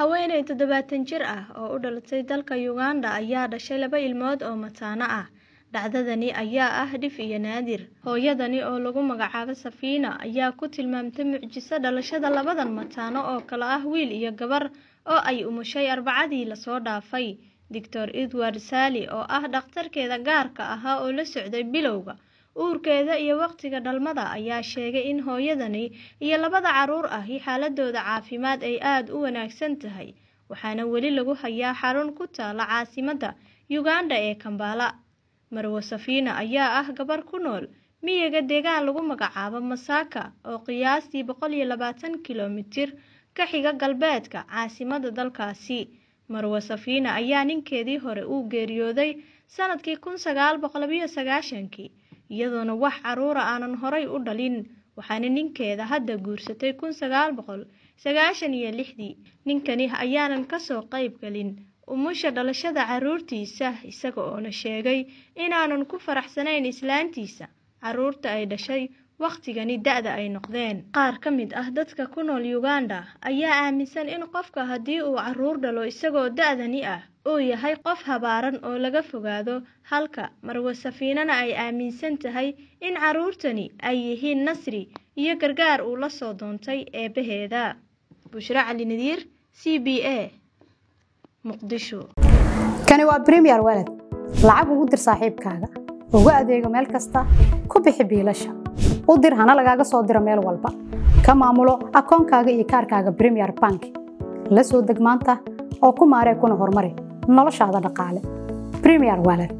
Haweeney toddobaatan jir ah oo u dhalatay dalka Uganda ayaa dhashay laba ilmood oo mataano ah. Dhacdadani ayaa ah dhif iyo naadir. Hooyadani oo lagu magacaabo safiina ayaa ku tilmaamtay mucjiso dhalashada labadan mataano oo kale ah wiil iyo gabar oo ay umushay Arbacadii lasoo dhaafay. doctor Edward Sally oo ah dhakhtarkeeda gaarka ahaa oo la socday bilowga. Uurkeeda iyo waqtiga dhalmada ayaa sheegay in hooyadani iyo labada caruur ahi xaaladooda caafimaad ay aad u wanaagsan tahay, waxaana weli lagu hayaa xarun ku taala caasimadda Uganda ee Kampala. Marwo Safina ayaa ah gabar ku nool miyiga deegaan lagu magacaabo Masaka oo qiyaastii boqol iyo labaatan kilomitir ka xiga galbeedka caasimadda dalkaasi. Marwo Safina ayaa ninkeedii hore uu geeriyooday sanadkii kun sagaal boqol iyo sagaashankii iyadoona wax caruura aanan horay u dhalin waxaana ninkeeda hadda guursatay kun sagaal boqol sagaashan iyo lixdii ninkani ayaanan kasoo qayb gelin umusha dhalashada caruurtiisa isaga oona sheegay inaanan ku faraxsanayn islaantiisa caruurta ay dhashay Waqtigani da'da ay noqdeen. Qaar ka mid ah dadka ku nool Uganda ayaa aaminsan in qofka haddii uu caruur dhalo isagoo da'dani ah uu yahay qof habaaran oo laga fogaado halka Marwo Safiinana ay aaminsan tahay in caruurtani ay yihiin nasri iyo gargaar uu la soo doontay eebbaheeda. Bushra Cali Nadiir CBA Muqdisho Kani waa Premier weled lacag ugu dir saaxiibkaaga ugu adeego meel kasta ku bixi biilasha u dir hana lagaaga soo diro meel walba ka maamulo akoonkaaga iyo kaarkaaga bremier bank la soo deg maanta oo ku maaree kuna horumari noloshaada dhaqaale bremier walet